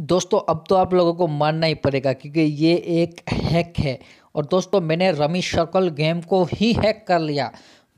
दोस्तों अब तो आप लोगों को मानना ही पड़ेगा क्योंकि ये एक हैक है और दोस्तों मैंने रमी शर्कल गेम को ही हैक कर लिया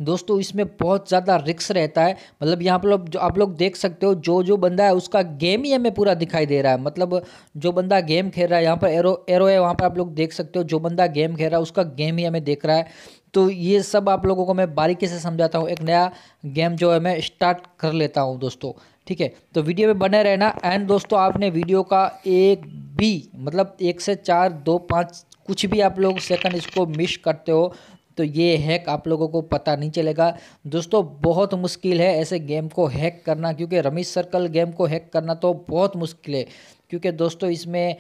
दोस्तों इसमें बहुत ज़्यादा रिक्स रहता है मतलब यहाँ पर जो आप लोग देख सकते हो जो जो बंदा है उसका गेम ही हमें पूरा दिखाई दे रहा है मतलब जो बंदा गेम खेल रहा है यहाँ पर एरो एरो है वहाँ पर आप लोग देख सकते हो जो बंदा गेम खेल रहा है उसका गेम ही हमें देख रहा है तो ये सब आप लोगों को मैं बारीकी से समझाता हूँ एक नया गेम जो है मैं स्टार्ट कर लेता हूँ दोस्तों ठीक है तो वीडियो में बने रहना एंड दोस्तों आपने वीडियो का एक भी मतलब एक से चार दो पाँच कुछ भी आप लोग सेकंड इसको मिस करते हो तो ये हैक आप लोगों को पता नहीं चलेगा दोस्तों बहुत मुश्किल है ऐसे गेम को हैक करना क्योंकि रमेश सर्कल गेम को हैक करना तो बहुत मुश्किल है क्योंकि दोस्तों इसमें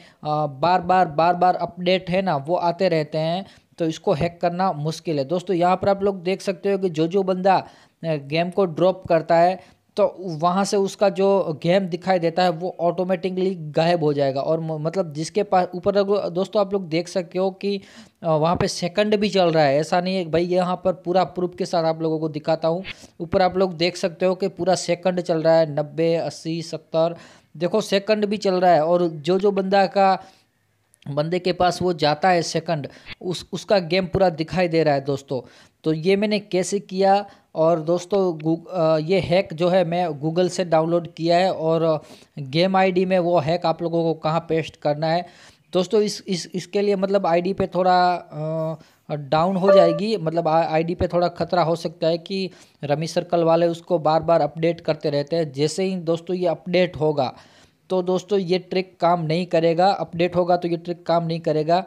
बार बार बार बार अपडेट है ना वो आते रहते हैं तो इसको हैक करना मुश्किल है दोस्तों यहाँ पर आप लोग देख सकते हो कि जो जो बंदा गेम को ड्रॉप करता है तो वहाँ से उसका जो गेम दिखाई देता है वो ऑटोमेटिकली गायब हो जाएगा और मतलब जिसके पास ऊपर दोस्तों आप लोग देख सकते हो कि वहाँ पे सेकंड भी चल रहा है ऐसा नहीं है भाई यहाँ पर पूरा प्रूफ के साथ आप लोगों को दिखाता हूँ ऊपर आप लोग देख सकते हो कि पूरा सेकंड चल रहा है नब्बे अस्सी सत्तर देखो सेकंड भी चल रहा है और जो जो बंदा का बंदे के पास वो जाता है सेकंड उस उसका गेम पूरा दिखाई दे रहा है दोस्तों तो ये मैंने कैसे किया और दोस्तों ये हैक जो है मैं गूगल से डाउनलोड किया है और गेम आईडी में वो हैक आप लोगों को कहाँ पेस्ट करना है दोस्तों इस इस इसके लिए मतलब आईडी पे थोड़ा डाउन हो जाएगी मतलब आईडी पे थोड़ा खतरा हो सकता है कि रमी सर्कल वाले उसको बार बार अपडेट करते रहते हैं जैसे ही दोस्तों ये अपडेट होगा तो दोस्तों ये ट्रिक काम नहीं करेगा अपडेट होगा तो ये ट्रिक काम नहीं करेगा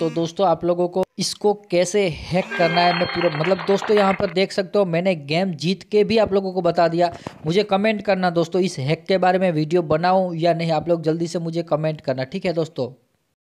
तो दोस्तों आप लोगों को इसको कैसे हैक करना है मैं पूरा मतलब दोस्तों यहाँ पर देख सकते हो मैंने गेम जीत के भी आप लोगों को बता दिया मुझे कमेंट करना दोस्तों इस हैक के बारे में वीडियो बनाऊँ या नहीं आप लोग जल्दी से मुझे कमेंट करना ठीक है दोस्तों